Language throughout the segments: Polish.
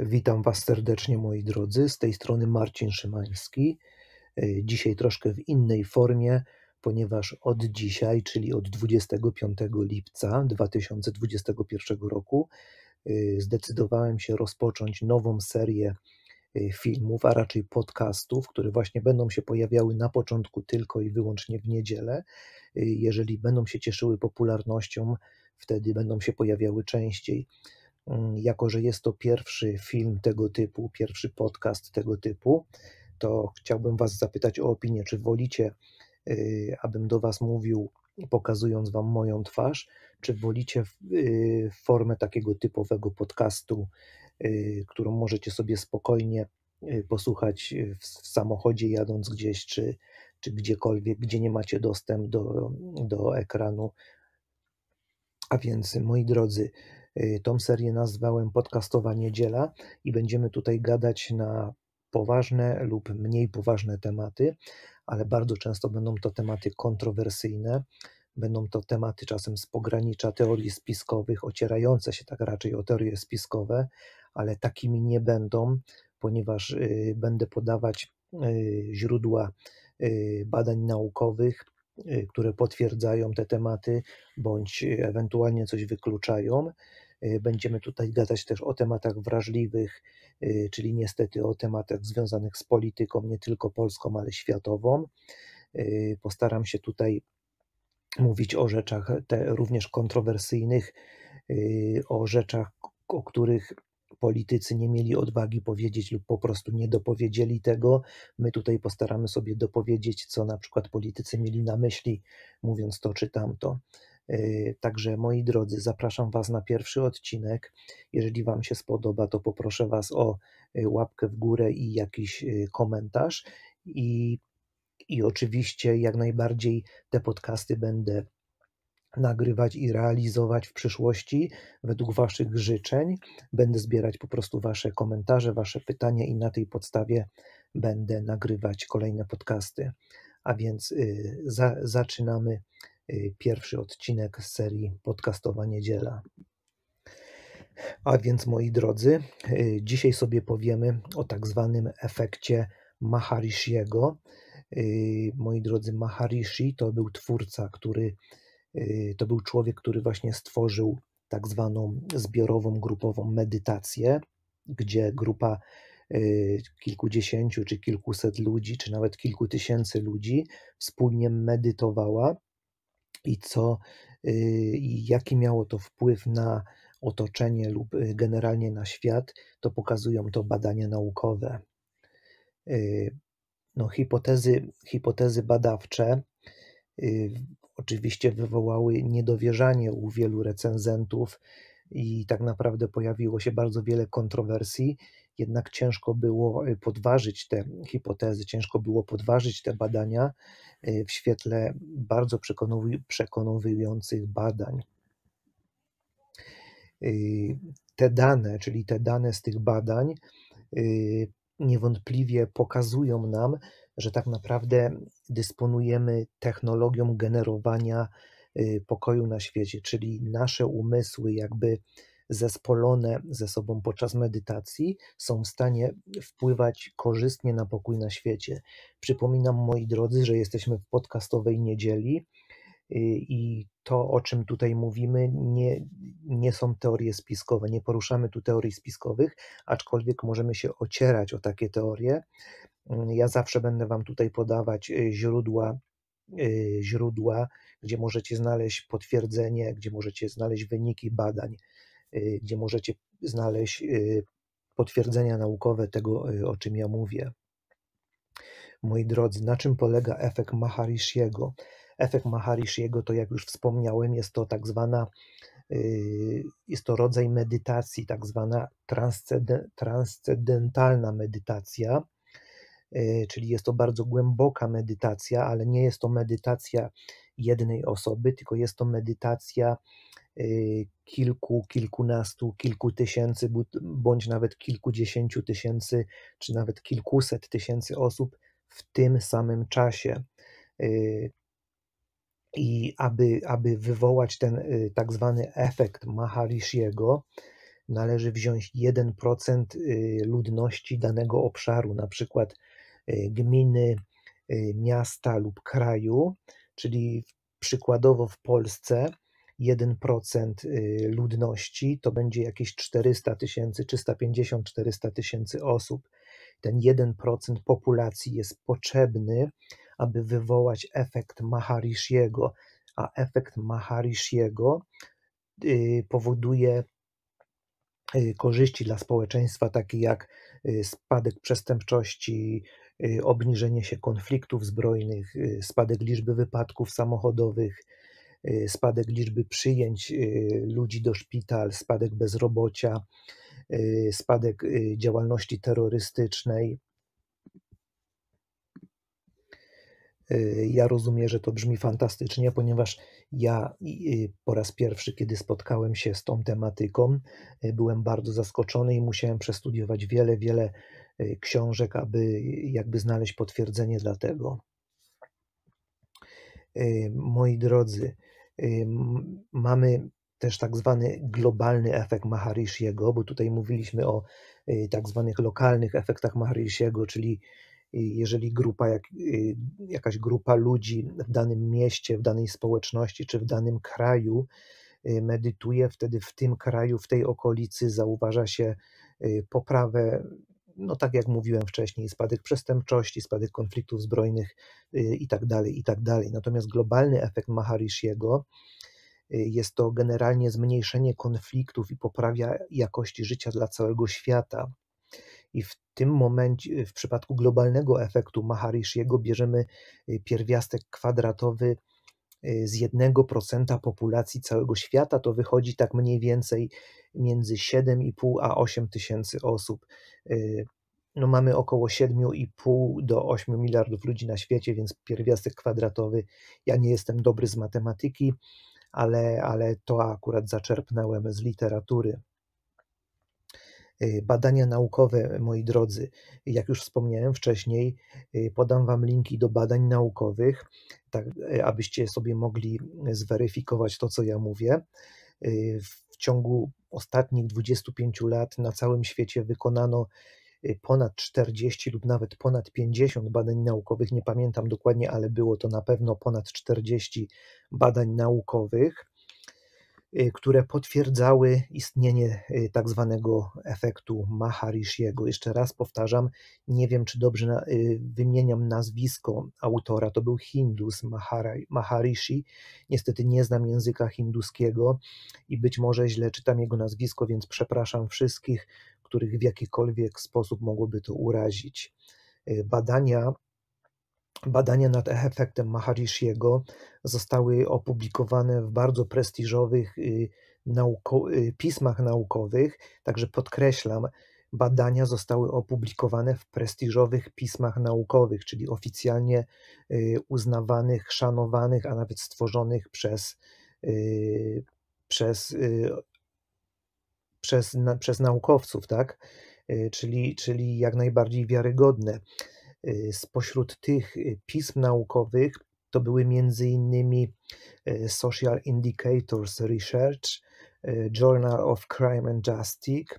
Witam Was serdecznie, moi drodzy. Z tej strony Marcin Szymański. E, dzisiaj troszkę w innej formie, ponieważ od dzisiaj, czyli od 25 lipca 2021 roku, e, zdecydowałem się rozpocząć nową serię E, filmów, a raczej podcastów, które właśnie będą się pojawiały na początku tylko i wyłącznie w niedzielę. E, jeżeli będą się cieszyły popularnością, wtedy będą się pojawiały częściej. Mm, jako, że jest to pierwszy film tego typu, pierwszy podcast tego typu, to chciałbym Was zapytać o opinię, czy wolicie, e, abym do Was mówił pokazując Wam moją twarz, czy wolicie formę takiego typowego podcastu Y, którą możecie sobie spokojnie y, posłuchać w, samochodzie jadąc gdzieś, czy, czy gdziekolwiek, gdzie nie macie dostęp do, do ekranu. A więc, moi drodzy, y, tą serię nazwałem Podcastowa Niedziela i będziemy tutaj gadać na poważne lub mniej poważne tematy, ale bardzo często będą to tematy kontrowersyjne. Będą to tematy czasem z pogranicza teorii spiskowych, ocierające się tak raczej o teorie spiskowe, ale takimi nie będą, ponieważ y, będę podawać y, źródła y, badań naukowych, które potwierdzają te tematy bądź ewentualnie coś wykluczają. Będziemy tutaj gadać też o tematach wrażliwych, czyli niestety o tematach związanych z polityką, nie tylko polską, ale światową. Postaram się tutaj mówić o rzeczach te również kontrowersyjnych, o rzeczach, o których politycy nie mieli odwagi powiedzieć lub po prostu nie dopowiedzieli tego. My tutaj postaramy sobie dopowiedzieć, co na przykład politycy mieli na myśli, mówiąc to czy tamto. E, także moi drodzy, zapraszam Was na pierwszy odcinek. Jeżeli Wam się spodoba, to poproszę Was o e, łapkę w górę i jakiś e, komentarz. I, i oczywiście jak najbardziej te podcasty będę nagrywać i realizować w przyszłości według Waszych życzeń. Będę zbierać po prostu Wasze komentarze, Wasze pytania i na tej podstawie będę nagrywać kolejne podcasty. A więc y, za, zaczynamy y, pierwszy odcinek z serii Podcastowa Niedziela. A więc moi drodzy, y, dzisiaj sobie powiemy o tak zwanym efekcie Maharishiego. Moi drodzy, Maharishi to był twórca, który Y, to był człowiek, który właśnie stworzył tak zwaną zbiorową, grupową medytację, gdzie grupa y, kilkudziesięciu czy kilkuset ludzi, czy nawet kilku tysięcy ludzi wspólnie medytowała i co, y, i jaki miało to wpływ na otoczenie lub generalnie na świat, to pokazują to badania naukowe. No, hipotezy, hipotezy badawcze oczywiście wywołały niedowierzanie u wielu recenzentów i tak naprawdę pojawiło się bardzo wiele kontrowersji, jednak ciężko było e, podważyć te hipotezy, ciężko było podważyć te badania e, w świetle bardzo przekonujących badań. E, te dane, czyli te dane z tych badań, niewątpliwie pokazują nam, że tak naprawdę dysponujemy technologią generowania y, pokoju na świecie, czyli nasze umysły, jakby zespolone ze sobą podczas medytacji, są w stanie wpływać korzystnie na pokój na świecie. Przypominam, moi drodzy, że jesteśmy w podcastowej niedzieli. Y, I to, o czym tutaj mówimy, nie, nie są teorie spiskowe. Nie poruszamy tu teorii spiskowych, aczkolwiek możemy się ocierać o takie teorie. Mm, ja zawsze będę Wam tutaj podawać y, źródła, y, źródła, gdzie możecie znaleźć potwierdzenie, gdzie możecie znaleźć wyniki badań, y, gdzie możecie znaleźć potwierdzenia naukowe tego, o czym ja mówię. Moi drodzy, na czym polega efekt Maharishiego? Efekt Maharishiego to, jak już wspomniałem, jest to tak zwana, jest to rodzaj medytacji, tak zwana transcendentalna medytacja, Y, czyli jest to bardzo głęboka medytacja, ale nie jest to medytacja jednej osoby, tylko jest to medytacja y, kilku, kilkunastu, kilku tysięcy, bądź nawet kilkudziesięciu tysięcy, czy nawet kilkuset tysięcy osób w tym samym czasie. Y, I aby, aby wywołać ten tak zwany efekt Maharishiego, należy wziąć 1% ludności danego obszaru, na przykład Y, gminy, y, miasta lub kraju, czyli przykładowo w Polsce 1% y, ludności to będzie jakieś 400 tysięcy, 350-400 tysięcy osób. Ten 1% populacji jest potrzebny, aby wywołać efekt Maharishiego, a efekt Maharishiego powoduje korzyści dla społeczeństwa, takie jak spadek przestępczości, Y, obniżenie się konfliktów zbrojnych, y, spadek liczby wypadków samochodowych, y, spadek liczby przyjęć ludzi do szpital, spadek bezrobocia, spadek działalności terrorystycznej. Ja rozumiem, że to brzmi fantastycznie, ponieważ ja po raz pierwszy, kiedy spotkałem się z tą tematyką, byłem bardzo zaskoczony i musiałem przestudiować wiele, wiele Y, książek, aby jakby znaleźć potwierdzenie dla tego. Y, moi drodzy, y, mamy też tak zwany globalny efekt Maharishiego, bo tutaj mówiliśmy o tak zwanych lokalnych efektach Maharishiego, czyli jeżeli grupa, jak, jakaś grupa ludzi w danym mieście, w danej społeczności czy w danym kraju medytuje, wtedy w tym kraju, w tej okolicy zauważa się poprawę no tak jak mówiłem wcześniej, spadek przestępczości, spadek konfliktów zbrojnych y, i tak dalej, i tak dalej. Natomiast globalny efekt Maharishiego y, jest to generalnie zmniejszenie konfliktów i poprawia jakości życia dla całego świata. I w tym momencie, w przypadku globalnego efektu Maharishiego, bierzemy y, pierwiastek kwadratowy Y, z 1% populacji całego świata, to wychodzi tak mniej więcej między 7,5 a 8 tysięcy osób. Y, no mamy około 7,5 do 8 miliardów ludzi na świecie, więc pierwiastek kwadratowy. Ja nie jestem dobry z matematyki, ale, ale to akurat zaczerpnąłem z literatury. Y, badania naukowe, moi drodzy. Jak już wspomniałem wcześniej, y, podam Wam linki do badań naukowych, tak y, abyście sobie mogli zweryfikować to, co ja mówię. W ciągu ostatnich 25 lat na całym świecie wykonano ponad 40 lub nawet ponad 50 badań naukowych, nie pamiętam dokładnie, ale było to na pewno ponad 40 badań naukowych. Y, które potwierdzały istnienie y, tak zwanego efektu Maharishiego. Jeszcze raz powtarzam, nie wiem czy dobrze y, wymieniam nazwisko autora, to był Hindus Maharishi. Niestety nie znam języka hinduskiego i być może źle czytam jego nazwisko, więc przepraszam wszystkich, których w jakikolwiek sposób mogłoby to urazić. Badania Badania nad efektem Maharishiego zostały opublikowane w bardzo prestiżowych y, nauko y, pismach naukowych, także podkreślam, badania zostały opublikowane w prestiżowych pismach naukowych, czyli oficjalnie y, uznawanych, szanowanych, a nawet stworzonych przez, przez, przez, przez naukowców, tak? Czyli, czyli jak najbardziej wiarygodne. Y, spośród tych y, pism naukowych to były m.in. Y, Social Indicators Research, Journal of Crime and Justice,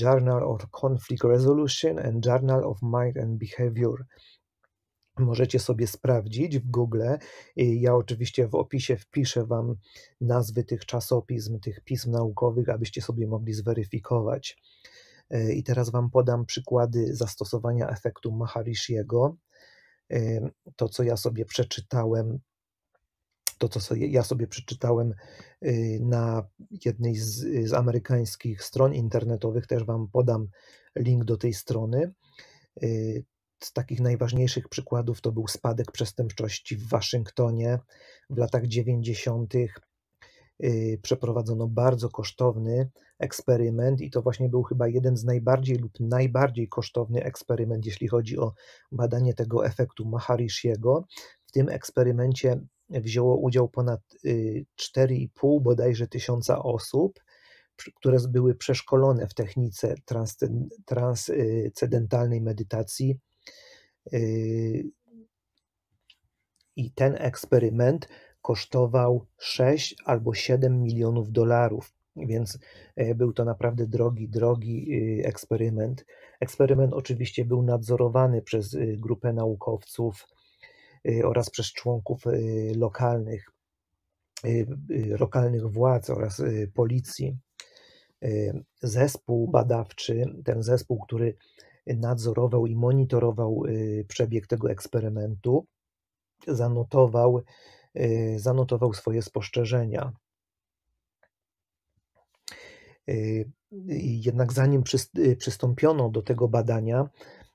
Journal of Conflict Resolution and Journal of Mind and Behavior. Możecie sobie sprawdzić w Google. Ja oczywiście w opisie wpiszę Wam nazwy tych czasopism, tych pism naukowych, abyście sobie mogli zweryfikować. E, I teraz Wam podam przykłady zastosowania efektu Maharishiego. E, to, co ja sobie przeczytałem, to, co sobie, ja sobie przeczytałem e, na jednej z, z amerykańskich stron internetowych, też Wam podam link do tej strony. Z takich najważniejszych przykładów to był spadek przestępczości w Waszyngtonie w latach 90., Y, przeprowadzono bardzo kosztowny eksperyment i to właśnie był chyba jeden z najbardziej lub najbardziej kosztowny eksperyment, jeśli chodzi o badanie tego efektu Maharishiego. W tym eksperymencie wzięło udział ponad 4,5 y, bodajże tysiąca osób, które były przeszkolone w technice transcendentalnej medytacji. Y, I ten eksperyment kosztował 6 albo 7 milionów dolarów, więc e, był to naprawdę drogi, drogi y, eksperyment. Eksperyment oczywiście był nadzorowany przez y, grupę naukowców y, oraz przez członków lokalnych, lokalnych władz oraz policji. Zespół badawczy, ten zespół, który nadzorował i monitorował przebieg tego eksperymentu, zanotował Y, zanotował swoje spostrzeżenia. Y, jednak zanim y, przystąpiono do tego badania,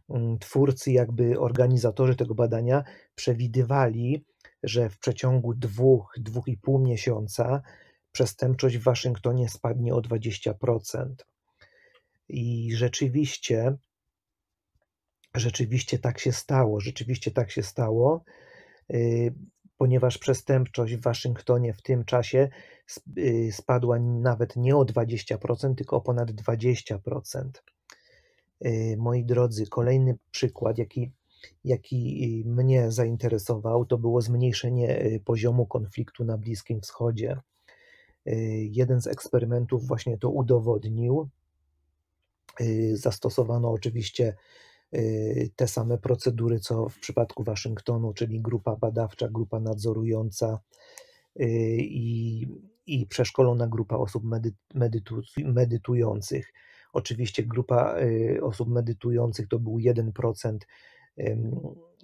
mm, twórcy, jakby organizatorzy tego badania przewidywali, że w przeciągu dwóch, dwóch i pół miesiąca przestępczość w Waszyngtonie spadnie o 20%. I rzeczywiście, rzeczywiście tak się stało, rzeczywiście tak się stało ponieważ przestępczość w Waszyngtonie w tym czasie y, spadła nawet nie o 20%, tylko o ponad 20%. Y, moi drodzy, kolejny przykład, jaki, jaki y, mnie zainteresował, to było zmniejszenie poziomu konfliktu na Bliskim Wschodzie. Jeden z eksperymentów właśnie to udowodnił. Zastosowano oczywiście Y, te same procedury, co w przypadku Waszyngtonu, czyli grupa badawcza, grupa nadzorująca y, i, i przeszkolona grupa osób medy, medytu, medytujących. Oczywiście grupa y, osób medytujących to był 1%,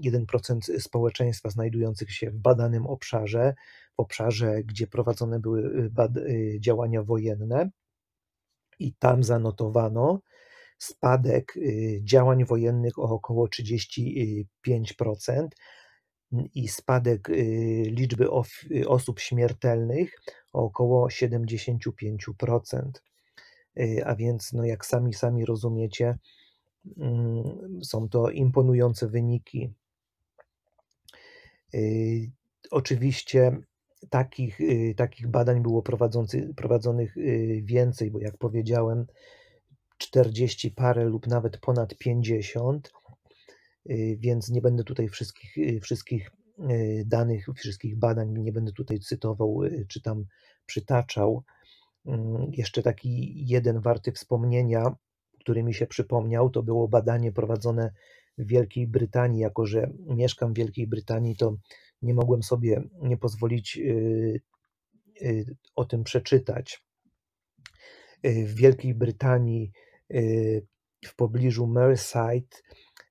1% społeczeństwa znajdujących się w badanym obszarze, w obszarze, gdzie prowadzone były bad, działania wojenne i tam zanotowano spadek y, działań wojennych o około 35% i spadek y, liczby y, osób śmiertelnych o około 75%. A więc, no jak sami sami rozumiecie, mm, są to imponujące wyniki. Oczywiście takich, takich badań było prowadzonych więcej, bo jak powiedziałem, 40 parę lub nawet ponad 50, y, więc nie będę tutaj wszystkich, y, wszystkich y, danych, wszystkich badań nie będę tutaj cytował czy tam przytaczał. Mm, jeszcze taki jeden warty wspomnienia, który mi się przypomniał, to było badanie prowadzone w Wielkiej Brytanii. Jako, że mieszkam w Wielkiej Brytanii, to nie mogłem sobie nie pozwolić o tym przeczytać. W Wielkiej Brytanii w pobliżu Merseyside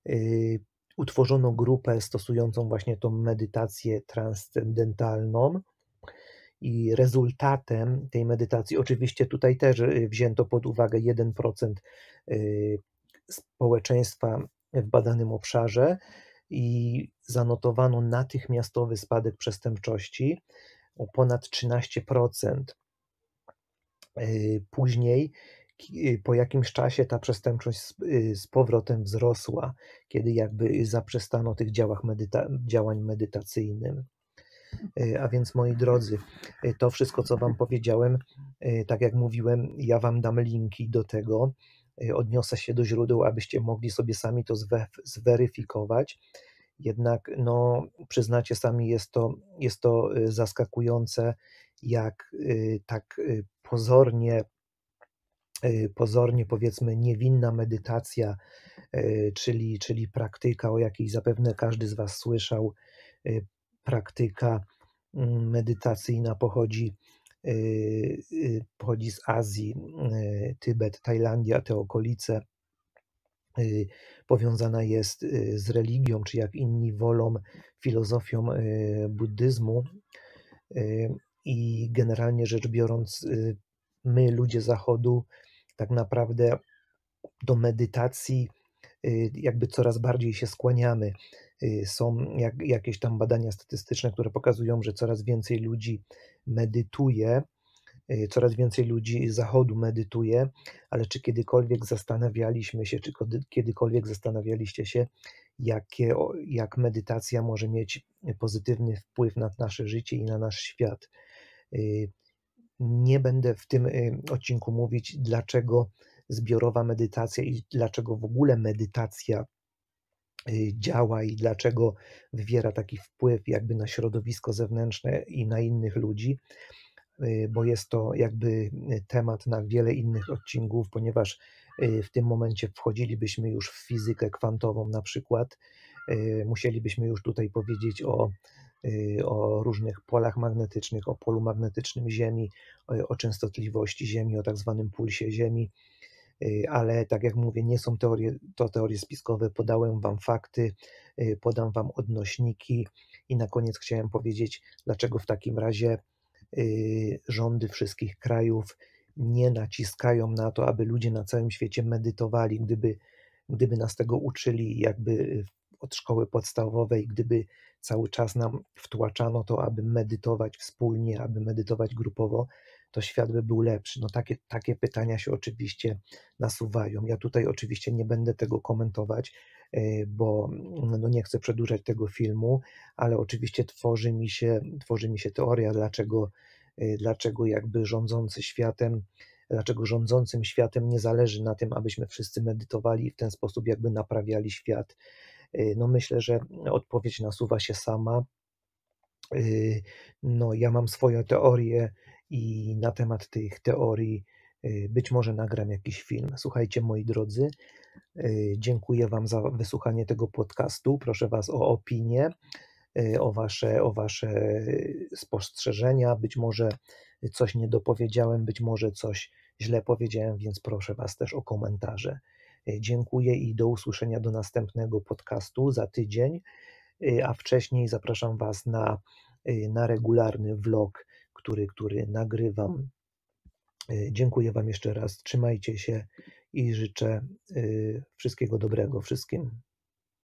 y, utworzono grupę stosującą właśnie tą medytację transcendentalną. I rezultatem tej medytacji, oczywiście tutaj też y, wzięto pod uwagę 1% y, społeczeństwa w badanym obszarze i zanotowano natychmiastowy spadek przestępczości o ponad 13%. Później Y, po jakimś czasie ta przestępczość z, y, z powrotem wzrosła, kiedy jakby zaprzestano tych medyta działań medytacyjnym. Y, a więc moi drodzy, to wszystko, co Wam powiedziałem, tak jak mówiłem, ja Wam dam linki do tego. Odniosę się do źródeł, abyście mogli sobie sami to zweryfikować. Jednak, no, przyznacie sami, jest to, jest to zaskakujące, jak tak pozornie Y, pozornie powiedzmy niewinna medytacja, y, czyli, czyli praktyka, o jakiej zapewne każdy z Was słyszał, y, praktyka mm, medytacyjna pochodzi, pochodzi z Azji, Tybet, Tajlandia, te okolice. Powiązana jest z religią, czy jak inni wolą, filozofią buddyzmu. I generalnie rzecz biorąc, my, ludzie Zachodu, tak naprawdę do medytacji y, jakby coraz bardziej się skłaniamy. Y, są jak, jakieś tam badania statystyczne, które pokazują, że coraz więcej ludzi medytuje, y, coraz więcej ludzi zachodu medytuje, ale czy kiedykolwiek zastanawialiśmy się, czy kiedykolwiek zastanawialiście się, jakie, jak medytacja może mieć pozytywny wpływ na nasze życie i na nasz świat? Nie będę w tym y, odcinku mówić, dlaczego zbiorowa medytacja i dlaczego w ogóle medytacja y, działa i dlaczego wywiera taki wpływ jakby na środowisko zewnętrzne i na innych ludzi, y, bo jest to jakby temat na wiele innych odcinków, ponieważ w tym momencie wchodzilibyśmy już w fizykę kwantową na przykład, musielibyśmy już tutaj powiedzieć o Y, o różnych polach magnetycznych, o polu magnetycznym Ziemi, o częstotliwości Ziemi, o tak zwanym pulsie Ziemi, y, ale tak jak mówię, nie są teorie, to teorie spiskowe. Podałem Wam fakty, y, podam Wam odnośniki i na koniec chciałem powiedzieć, dlaczego w takim razie rządy wszystkich krajów nie naciskają na to, aby ludzie na całym świecie medytowali, gdyby, gdyby nas tego uczyli, jakby od szkoły podstawowej, gdyby cały czas nam wtłaczano to, aby medytować wspólnie, aby medytować grupowo, to świat by był lepszy. No takie, takie pytania się oczywiście nasuwają. Ja tutaj oczywiście nie będę tego komentować, e, bo mm, no nie chcę przedłużać tego filmu, ale oczywiście tworzy mi się, tworzy mi się teoria, dlaczego, e, dlaczego jakby rządzący światem, dlaczego rządzącym światem nie zależy na tym, abyśmy wszyscy medytowali i w ten sposób jakby naprawiali świat. Y, no myślę, że odpowiedź nasuwa się sama. Y, no ja mam swoje teorie i na temat tych teorii y, być może nagram jakiś film. Słuchajcie moi drodzy, dziękuję Wam za wysłuchanie tego podcastu. Proszę Was o opinię o wasze, o wasze spostrzeżenia. Być może coś nie dopowiedziałem, być może coś źle powiedziałem, więc proszę Was też o komentarze. E, dziękuję i do usłyszenia do następnego podcastu za tydzień, e, a wcześniej zapraszam Was na, e, na regularny vlog, który, który nagrywam. Dziękuję Wam jeszcze raz, trzymajcie się i życzę wszystkiego dobrego wszystkim.